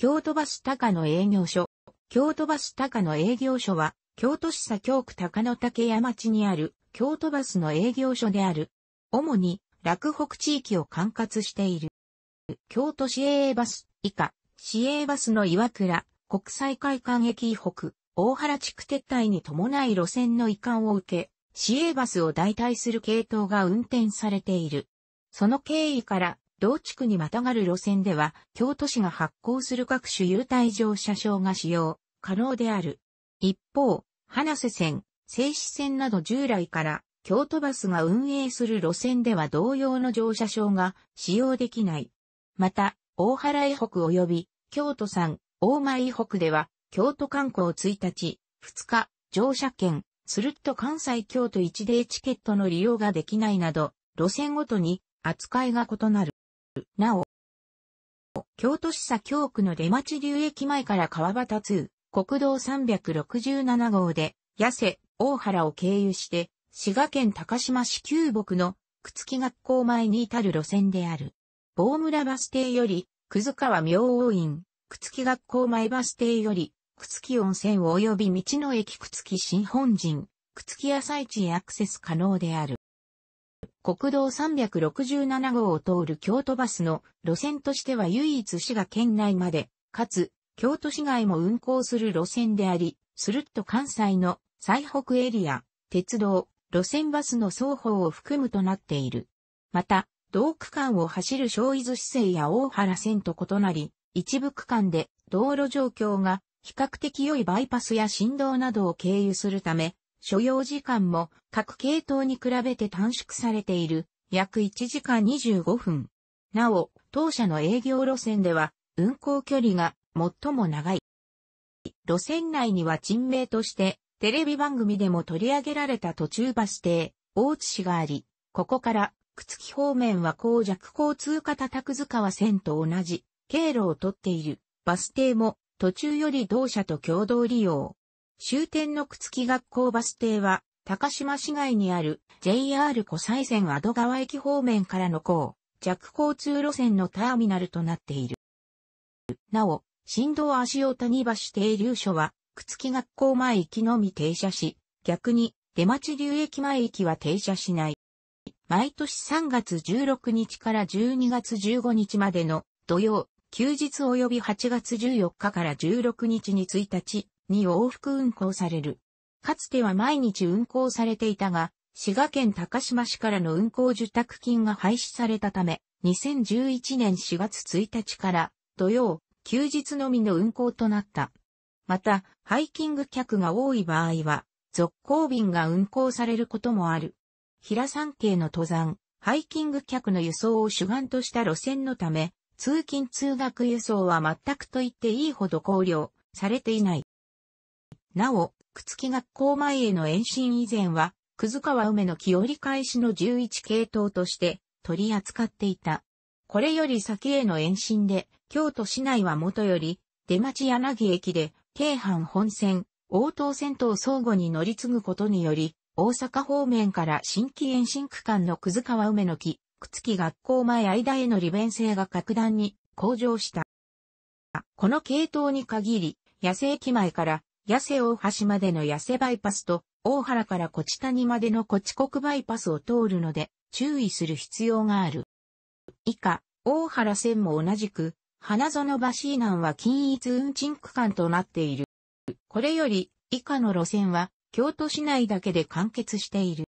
京都橋高の営業所。京都橋高の営業所は、京都市左京区高野竹屋町にある、京都バスの営業所である。主に、洛北地域を管轄している。京都市営バス、以下、市営バスの岩倉、国際会館駅以北、大原地区撤退に伴い路線の移管を受け、市営バスを代替する系統が運転されている。その経緯から、同地区にまたがる路線では、京都市が発行する各種優待乗車証が使用、可能である。一方、花瀬線、静止線など従来から京都バスが運営する路線では同様の乗車証が使用できない。また、大原江北及び京都山、大前江北では、京都観光1日、2日、乗車券、するッと関西京都1デーチケットの利用ができないなど、路線ごとに扱いが異なる。なお、京都市左京区の出町流駅前から川端通、国道367号で、八瀬、大原を経由して、滋賀県高島市旧木の、くつき学校前に至る路線である。棒村バス停より、くず川明王院、くつき学校前バス停より、くつき温泉及び道の駅くつき新本陣、くつき朝市へアクセス可能である。国道367号を通る京都バスの路線としては唯一滋賀県内まで、かつ、京都市外も運行する路線であり、するっと関西の最北エリア、鉄道、路線バスの双方を含むとなっている。また、同区間を走る小伊豆市政や大原線と異なり、一部区間で道路状況が比較的良いバイパスや振動などを経由するため、所要時間も各系統に比べて短縮されている約1時間25分。なお、当社の営業路線では運行距離が最も長い。路線内には珍名としてテレビ番組でも取り上げられた途中バス停、大津市があり、ここからくつき方面は高弱交通型宅塚線と同じ経路をとっているバス停も途中より同社と共同利用。終点のくつき学校バス停は、高島市街にある JR 湖西線アド川駅方面からの港、弱交通路線のターミナルとなっている。なお、新道足尾谷橋停留所は、くつき学校前行きのみ停車し、逆に出町流駅前行きは停車しない。毎年3月16日から12月15日までの土曜、休日及び8月14日から16日に1日、に往復運行される。かつては毎日運行されていたが、滋賀県高島市からの運行受託金が廃止されたため、2011年4月1日から土曜、休日のみの運行となった。また、ハイキング客が多い場合は、続行便が運行されることもある。平山系の登山、ハイキング客の輸送を主眼とした路線のため、通勤通学輸送は全くと言っていいほど考慮されていない。なお、くつき学校前への延伸以前は、くず川梅の木折り返しの11系統として取り扱っていた。これより先への延伸で、京都市内は元より、出町柳駅で、京阪本線、応答線と相互に乗り継ぐことにより、大阪方面から新規延伸区間のくず川梅の木、くつき学校前間への利便性が格段に向上した。この系統に限り、野生駅前から八瀬大橋までの八瀬バイパスと、大原から小地谷までの小地国バイパスを通るので、注意する必要がある。以下、大原線も同じく、花園橋以南は均一運賃区間となっている。これより、以下の路線は、京都市内だけで完結している。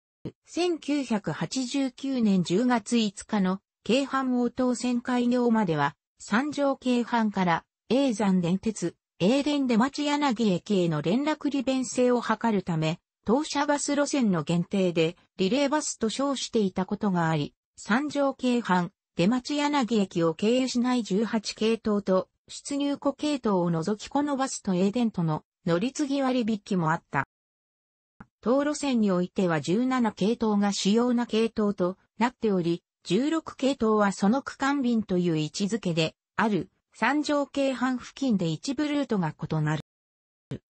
1989年10月5日の、京阪応答線開業までは、三条京阪から、永山電鉄、英電出町柳駅への連絡利便性を図るため、当社バス路線の限定でリレーバスと称していたことがあり、三条京阪、出町柳駅を経由しない18系統と出入庫系統を除きこのバスと英電との乗り継ぎ割引もあった。当路線においては17系統が主要な系統となっており、16系統はその区間便という位置づけである三条京阪付近で一部ルートが異なる。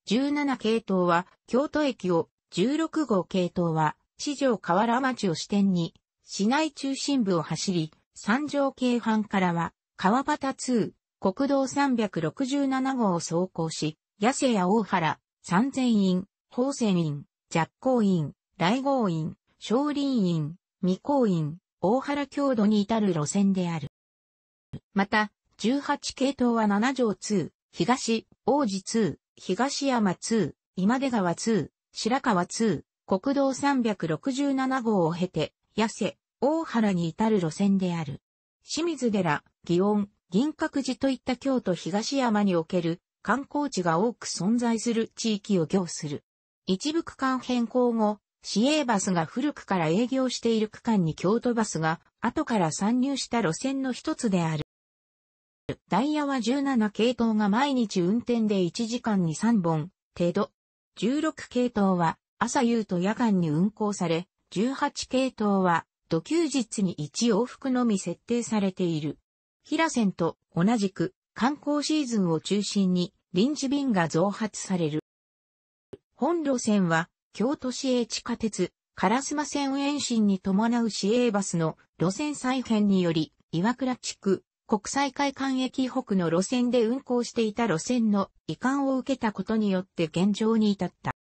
17系統は京都駅を、16号系統は四条河原町を支点に、市内中心部を走り、三条京阪からは川端2、国道367号を走行し、八瀬や大原、三千院、宝泉院、若光院、来郷院、少林院、未光院、大原郷土に至る路線である。また、18系統は7条2、東、王子2、東山2、今出川2、白川2、国道367号を経て、八瀬、大原に至る路線である。清水寺、祇園、銀閣寺といった京都東山における観光地が多く存在する地域を行する。一部区間変更後、市営バスが古くから営業している区間に京都バスが後から参入した路線の一つである。ダイヤは17系統が毎日運転で1時間に3本程度。16系統は朝夕と夜間に運行され、18系統は土休日に1往復のみ設定されている。平線と同じく観光シーズンを中心に臨時便が増発される。本路線は京都市営地下鉄、烏丸線延伸に伴う市営バスの路線再編により、岩倉地区、国際会館駅北の路線で運行していた路線の遺憾を受けたことによって現状に至った。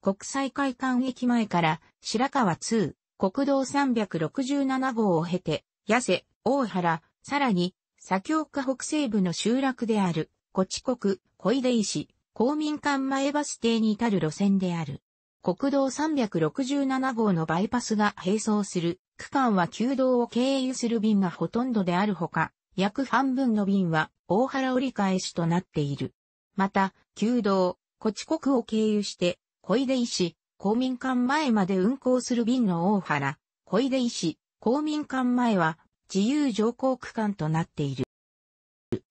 国際会館駅前から白川2、国道367号を経て、八瀬、大原、さらに、左京下北西部の集落である、古地国、小出石、公民館前バス停に至る路線である。国道367号のバイパスが並走する区間は旧道を経由する便がほとんどであるほか、約半分の便は大原折り返しとなっている。また、旧道、古地国を経由して、小出石、公民館前まで運行する便の大原、小出石、公民館前は自由乗降区間となっている。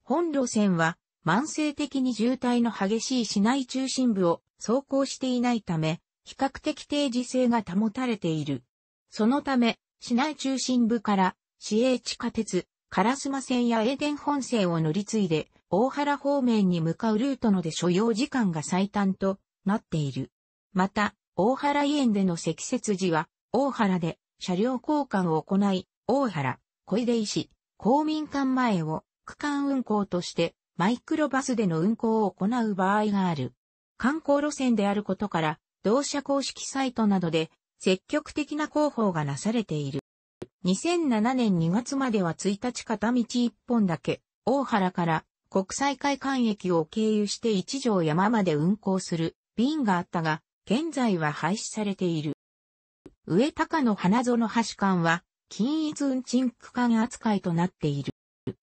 本路線は慢性的に渋滞の激しい市内中心部を走行していないため、比較的定時性が保たれている。そのため、市内中心部から市営地下鉄、烏丸線や英電本線を乗り継いで、大原方面に向かうルートので所要時間が最短となっている。また、大原園での積雪時は、大原で車両交換を行い、大原、小出石、公民館前を区間運行としてマイクロバスでの運行を行う場合がある。観光路線であることから、同社公式サイトなどで積極的な広報がなされている。2007年2月までは1日片道1本だけ、大原から国際会館駅を経由して一条山まで運行する便があったが、現在は廃止されている。上高野花園橋間は、均一運賃区間扱いとなっている。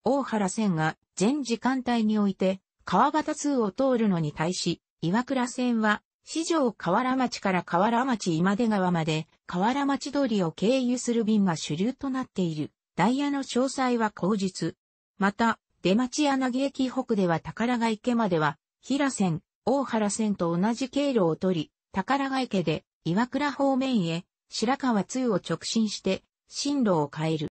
大原線が全時間帯において、川端通を通るのに対し、岩倉線は四条河原町から河原町今出川まで河原町通りを経由する便が主流となっている。ダイヤの詳細は後日。また、出町柳駅北では宝ヶ池までは、平線、大原線と同じ経路を取り、宝ヶ池で岩倉方面へ白川通を直進して進路を変える。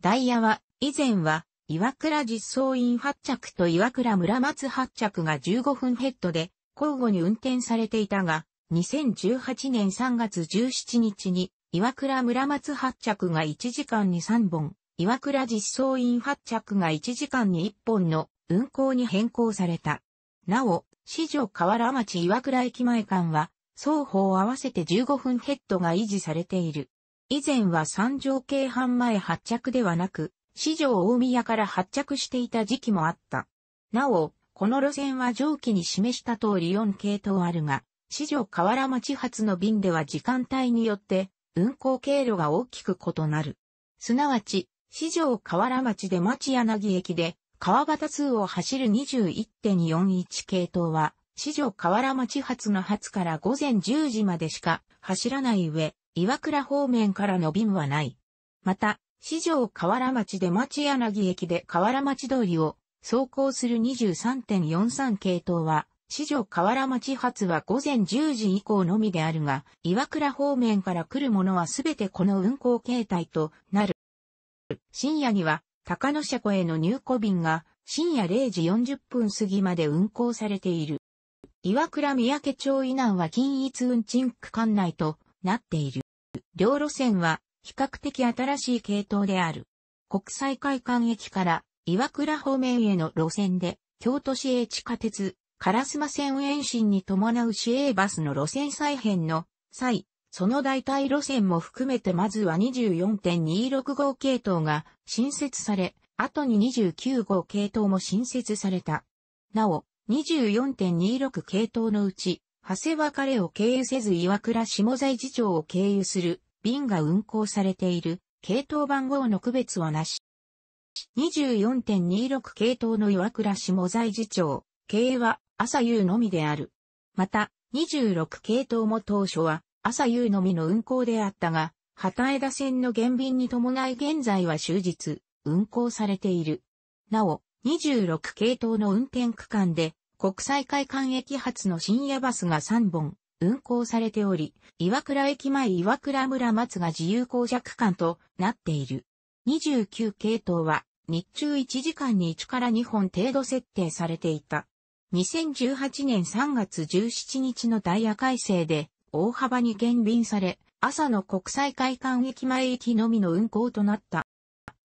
ダイヤは、以前は、岩倉実装院発着と岩倉村松発着が15分ヘッドで、交互に運転されていたが、2018年3月17日に、岩倉村松発着が1時間に3本、岩倉実装員発着が1時間に1本の運行に変更された。なお、四条河原町岩倉駅前間は、双方合わせて15分ヘッドが維持されている。以前は三条京阪前発着ではなく、四条大宮から発着していた時期もあった。なお、この路線は上記に示した通り4系統あるが、市場河原町発の便では時間帯によって運行経路が大きく異なる。すなわち、市場河原町で町柳駅で川端通を走る21.41系統は、市場河原町発の発から午前10時までしか走らない上、岩倉方面からの便はない。また、市場河原町で町柳駅で河原町通りを走行する23.43系統は、四条河原町発は午前10時以降のみであるが、岩倉方面から来るものはすべてこの運行形態となる。深夜には、高野車庫への入庫便が深夜0時40分過ぎまで運行されている。岩倉三宅町以南は均一運賃区間内となっている。両路線は比較的新しい系統である。国際会館駅から岩倉方面への路線で、京都市営地下鉄、烏丸線延伸に伴う市営バスの路線再編の際、その代替路線も含めてまずは24.26号系統が新設され、後に29号系統も新設された。なお、24.26系統のうち、長谷は彼を経由せず岩倉下在次長を経由する便が運行されている系統番号の区別はなし。24.26系統の岩倉下在次長、経営は朝夕のみである。また、26系統も当初は朝夕のみの運行であったが、畑枝線の減便に伴い現在は終日運行されている。なお、26系統の運転区間で国際会館駅発の深夜バスが3本運行されており、岩倉駅前岩倉村松が自由公社区間となっている。29系統は日中1時間に1から2本程度設定されていた。2018年3月17日のダイヤ改正で大幅に減便され、朝の国際会館駅前駅のみの運行となった。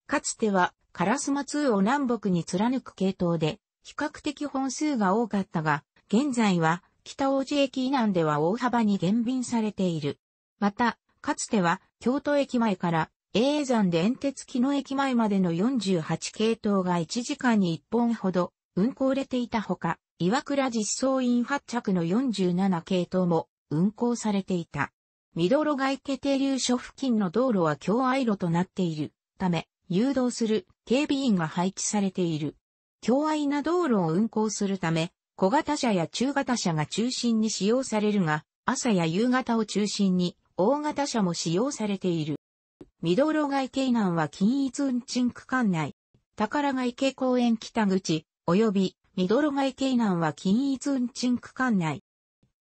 かつては、カラスマ2を南北に貫く系統で、比較的本数が多かったが、現在は北大路駅以南では大幅に減便されている。また、かつては京都駅前から永山電鉄木野駅前までの48系統が1時間に1本ほど運行れていたほか、岩倉実装員発着の47系統も運行されていた。見泥外池停留所付近の道路は共愛路となっているため、誘導する警備員が配置されている。共愛な道路を運行するため、小型車や中型車が中心に使用されるが、朝や夕方を中心に大型車も使用されている。ミドロイ京南は均一運賃区間内、宝ヶ池公園北口、及びミドロイ京南は均一運賃区間内。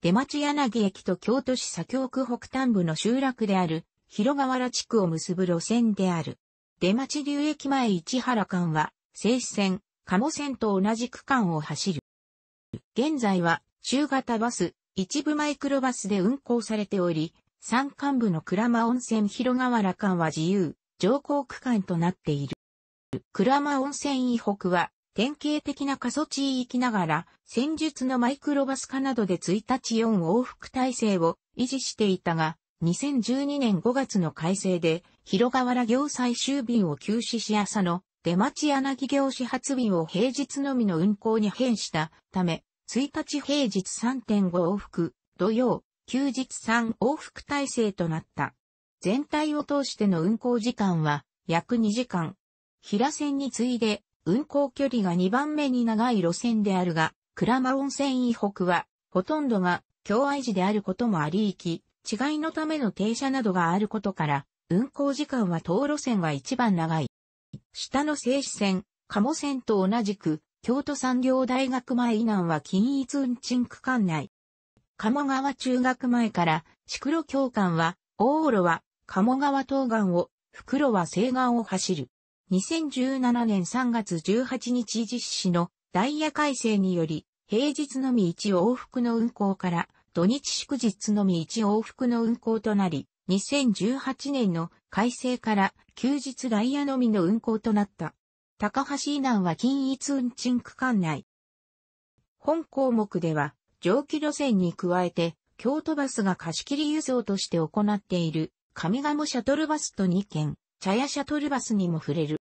出町柳駅と京都市左京区北端部の集落である広河原地区を結ぶ路線である。出町流駅前市原間は、静止線、鴨線と同じ区間を走る。現在は、中型バス、一部マイクロバスで運行されており、山間部の倉間温泉広川原間は自由、乗降区間となっている。倉間温泉以北は、典型的な過疎地域ながら、戦術のマイクロバス化などで1日4往復体制を維持していたが、2012年5月の改正で、広川原行最終便を休止し朝の出町柳行始発便を平日のみの運行に変したため、1日平日3.5往復、土曜、休日3往復体制となった。全体を通しての運行時間は約2時間。平線に次いで運行距離が2番目に長い路線であるが、倉間温泉以北はほとんどが京愛寺であることもあり行き、違いのための停車などがあることから、運行時間は東路線が一番長い。下の静止線、鴨線と同じく、京都産業大学前以南は均一運賃区間内、鴨川中学前から、シクロ教官は、大路は、鴨川東岸を、袋は西岸を走る。2017年3月18日実施のダイヤ改正により、平日のみ1往復の運行から、土日祝日のみ1往復の運行となり、2018年の改正から休日ダイヤのみの運行となった。高橋以南は均一運賃区間内。本項目では、蒸気路線に加えて、京都バスが貸切輸送として行っている、上鴨シャトルバスと2件、茶屋シャトルバスにも触れる。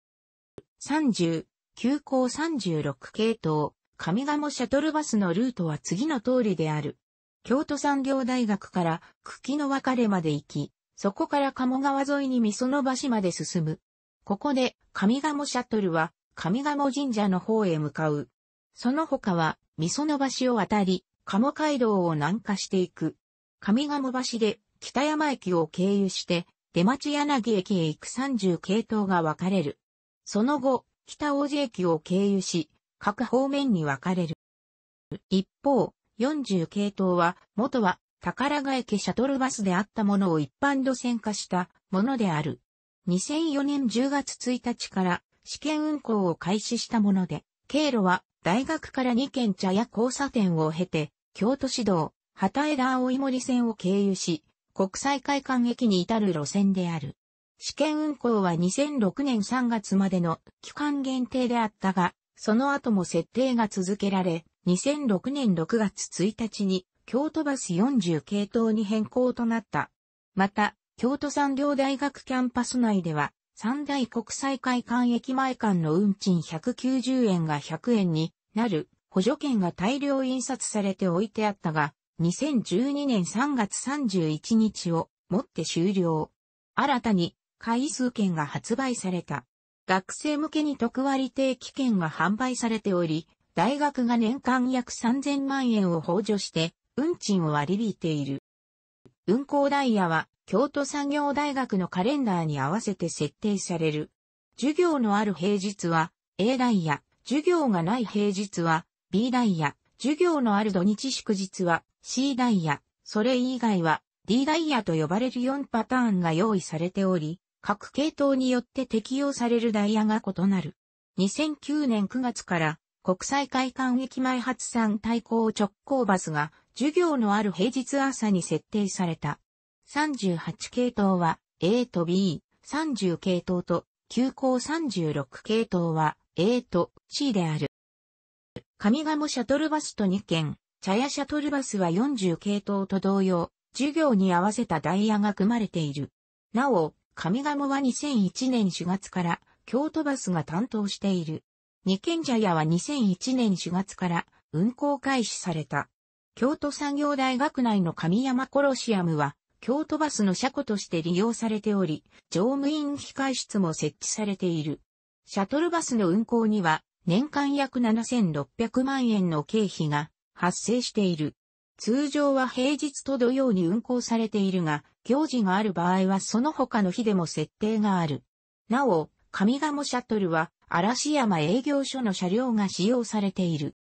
30、急行36系統、上鴨シャトルバスのルートは次の通りである。京都産業大学から茎の別れまで行き、そこから鴨川沿いに味噌の橋まで進む。ここで上鴨シャトルは上鴨神社の方へ向かう。その他は味噌の橋を渡り、鴨街道を南下していく。上鴨橋で北山駅を経由して、出町柳駅へ行く30系統が分かれる。その後、北大路駅を経由し、各方面に分かれる。一方、40系統は、元は宝ヶ池シャトルバスであったものを一般路線化したものである。2004年10月1日から試験運行を開始したもので、経路は大学から2軒茶屋交差点を経て、京都市道、畑枝青森線を経由し、国際会館駅に至る路線である。試験運行は2006年3月までの期間限定であったが、その後も設定が続けられ、2006年6月1日に京都バス40系統に変更となった。また、京都産業大学キャンパス内では、三大国際会館駅前間の運賃190円が100円になる補助券が大量印刷されて置いてあったが、2012年3月31日をもって終了。新たに回数券が発売された。学生向けに特割定期券が販売されており、大学が年間約3000万円を補助して運賃を割り引いている。運行ダイヤは京都産業大学のカレンダーに合わせて設定される。授業のある平日は A ダイヤ、授業がない平日は B ダイヤ、授業のある土日祝日は C ダイヤ、それ以外は D ダイヤと呼ばれる4パターンが用意されており、各系統によって適用されるダイヤが異なる。2009年9月から国際会館駅前発産対抗直行バスが授業のある平日朝に設定された。38系統は A と B、30系統と、急行36系統は A と C である。上鴨シャトルバスと2件、茶屋シャトルバスは40系統と同様、授業に合わせたダイヤが組まれている。なお、上鴨は2001年4月から京都バスが担当している。二軒茶屋は2001年4月から運行開始された。京都産業大学内の神山コロシアムは京都バスの車庫として利用されており、乗務員控室も設置されている。シャトルバスの運行には、年間約7600万円の経費が発生している。通常は平日と土曜に運行されているが、行事がある場合はその他の日でも設定がある。なお、上鴨シャトルは嵐山営業所の車両が使用されている。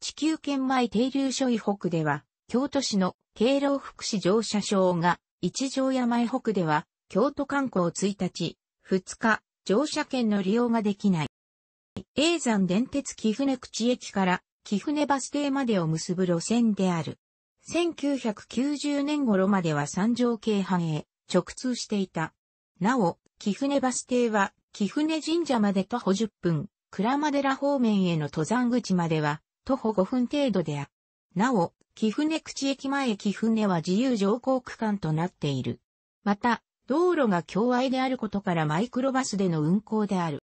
地球圏前停留所以北では、京都市の敬老福祉乗車証が、一条山へ北では、京都観光1日、2日、乗車券の利用ができない。永山電鉄貴船口駅から貴船バス停までを結ぶ路線である。1990年頃までは三条京阪へ直通していた。なお、貴船バス停は貴船神社まで徒歩10分、倉間寺方面への登山口までは徒歩5分程度である。なお、貴船口駅前木船は自由乗降区間となっている。また、道路が境愛であることからマイクロバスでの運行である。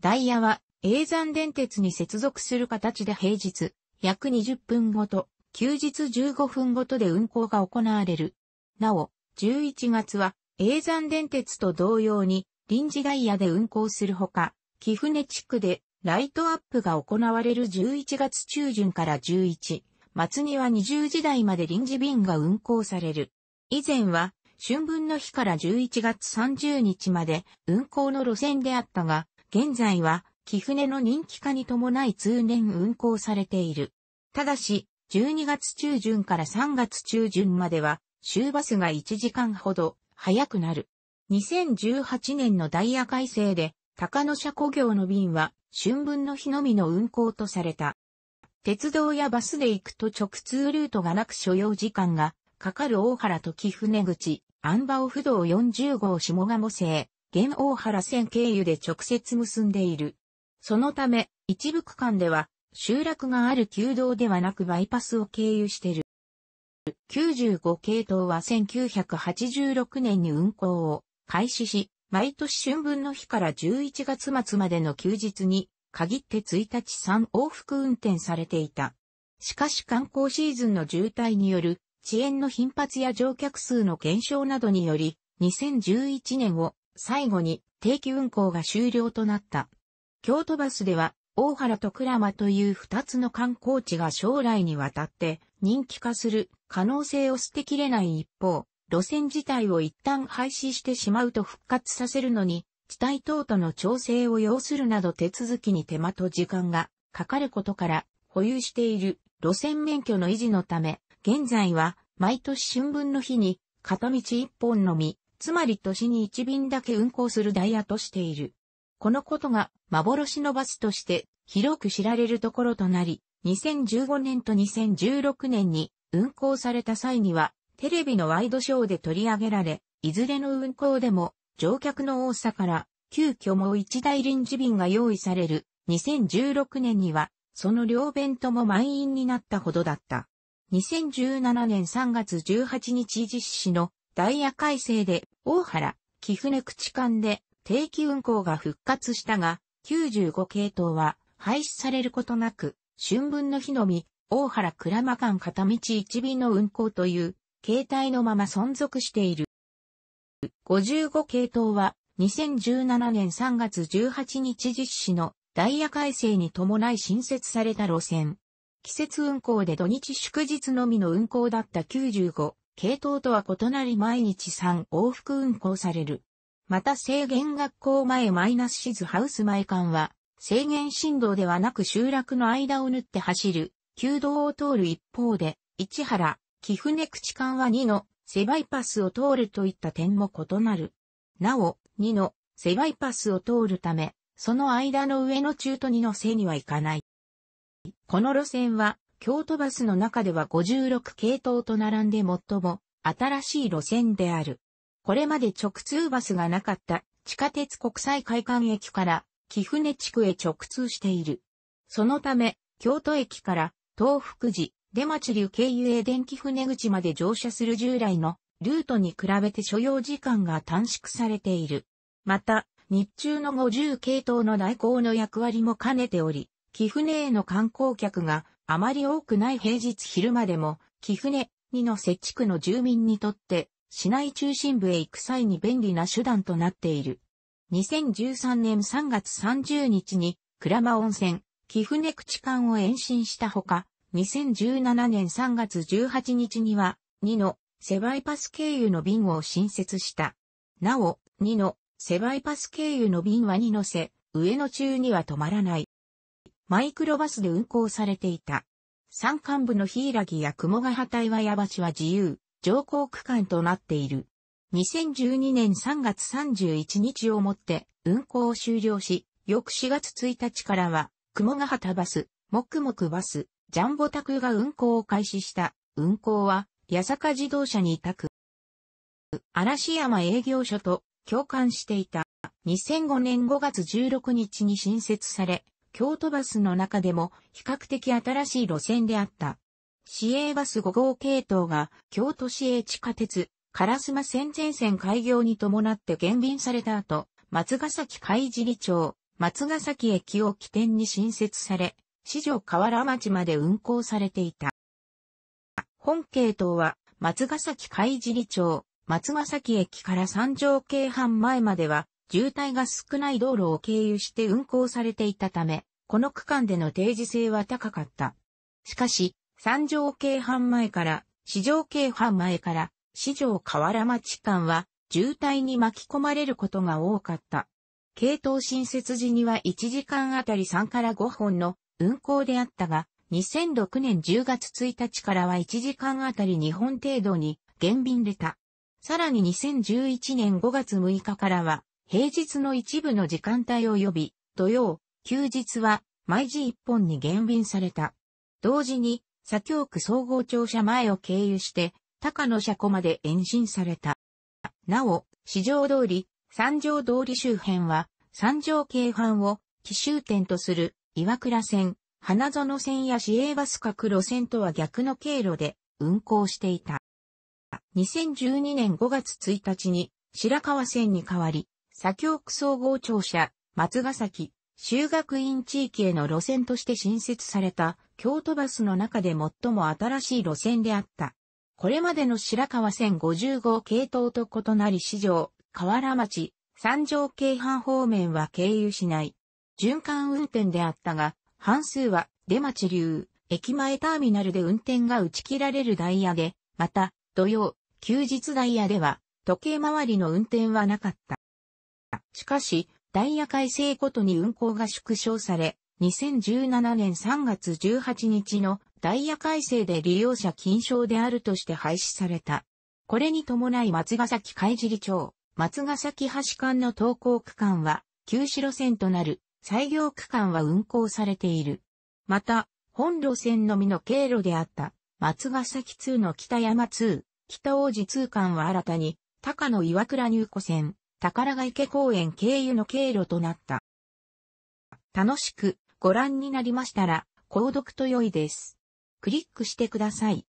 ダイヤは、永山電鉄に接続する形で平日、約20分ごと、休日15分ごとで運行が行われる。なお、11月は、永山電鉄と同様に、臨時ダイヤで運行するほか、貴船地区で、ライトアップが行われる11月中旬から11末には20時台まで臨時便が運行される。以前は、春分の日から11月30日まで運行の路線であったが、現在は、木船の人気化に伴い通年運行されている。ただし、12月中旬から3月中旬までは、終バスが1時間ほど早くなる。2018年のダイヤ改正で、高野車工業の便は、春分の日のみの運行とされた。鉄道やバスで行くと直通ルートがなく所要時間がかかる大原と木船口、安馬を不動40号下鴨製、現大原線経由で直接結んでいる。そのため、一部区間では、集落がある旧道ではなくバイパスを経由している。95系統は1986年に運行を開始し、毎年春分の日から11月末までの休日に限って1日3往復運転されていた。しかし観光シーズンの渋滞による遅延の頻発や乗客数の減少などにより、2011年を最後に定期運行が終了となった。京都バスでは、大原と倉間という二つの観光地が将来にわたって人気化する可能性を捨てきれない一方、路線自体を一旦廃止してしまうと復活させるのに地帯等との調整を要するなど手続きに手間と時間がかかることから、保有している路線免許の維持のため、現在は毎年春分の日に片道1本のみ、つまり年に1便だけ運行するダイヤとしている。このことが幻のバスとして広く知られるところとなり、2015年と2016年に運行された際にはテレビのワイドショーで取り上げられ、いずれの運行でも乗客の多さから、急遽もう一台臨時便が用意される、2016年には、その両弁とも満員になったほどだった。2017年3月18日実施のダイヤ改正で、大原、貴船口間で定期運行が復活したが、95系統は廃止されることなく、春分の日のみ、大原倉間間片道1便の運行という、形態のまま存続している。55系統は2017年3月18日実施のダイヤ改正に伴い新設された路線。季節運行で土日祝日のみの運行だった95系統とは異なり毎日3往復運行される。また制限学校前マイナスシズハウス前間は制限振動ではなく集落の間を縫って走る旧道を通る一方で市原、貴船口間は2のセバイパスを通るといった点も異なる。なお、2のセバイパスを通るため、その間の上の中途2の背には行かない。この路線は、京都バスの中では56系統と並んで最も新しい路線である。これまで直通バスがなかった地下鉄国際会館駅から貴船地区へ直通している。そのため、京都駅から東福寺、出町流経由へ電気船口まで乗車する従来のルートに比べて所要時間が短縮されている。また、日中の50系統の内航の役割も兼ねており、木船への観光客があまり多くない平日昼間でも、木船2の設置区の住民にとって、市内中心部へ行く際に便利な手段となっている。2013年3月30日に、倉間温泉、木船口間を延伸したほか、2017年3月18日には、2のセバイパス経由の便を新設した。なお、2のセバイパス経由の便は2乗せ、上野中には止まらない。マイクロバスで運行されていた。山間部のヒラギや雲ヶ畑岩屋橋は自由、乗降区間となっている。2012年3月31日をもって運行を終了し、翌4月1日からは、雲ヶタバス、モクモクバス、ジャンボタクが運行を開始した。運行は、八坂自動車に委託。嵐山営業所と共感していた。2005年5月16日に新設され、京都バスの中でも比較的新しい路線であった。市営バス5号系統が京都市営地下鉄、烏丸線全線開業に伴って減便された後、松ヶ崎海尻町、松ヶ崎駅を起点に新設され、四条河原町まで運行されていた。本系統は、松ヶ崎海尻町、松ヶ崎駅から三条京阪前までは、渋滞が少ない道路を経由して運行されていたため、この区間での定時性は高かった。しかし、三条京阪前から、四条京阪前から、四条河原町間は、渋滞に巻き込まれることが多かった。系統新設時には1時間あたり3から5本の運行であったが、2006年10月1日からは1時間あたり2本程度に減便出た。さらに2011年5月6日からは、平日の一部の時間帯及び、土曜、休日は、毎時1本に減便された。同時に、左京区総合庁舎前を経由して、高野車庫まで延伸された。なお、市場通り、三条通り周辺は、三条京阪を奇襲点とする岩倉線、花園線や市営バス各路線とは逆の経路で運行していた。2012年5月1日に白川線に代わり、左京区総合庁舎、松ヶ崎、修学院地域への路線として新設された京都バスの中で最も新しい路線であった。これまでの白川線55系統と異なり市場、河原町、三条京阪方面は経由しない循環運転であったが、半数は出町流、駅前ターミナルで運転が打ち切られるダイヤで、また、土曜、休日ダイヤでは、時計回りの運転はなかった。しかし、ダイヤ改正ごとに運行が縮小され、2017年3月18日のダイヤ改正で利用者禁止であるとして廃止された。これに伴い松ヶ崎海尻町、松ヶ崎橋間の登校区間は、旧市路線となる採用区間は運行されている。また、本路線のみの経路であった、松ヶ崎通の北山通、北王子通間は新たに、高野岩倉入庫線、宝ヶ池公園経由の経路となった。楽しくご覧になりましたら、購読と良いです。クリックしてください。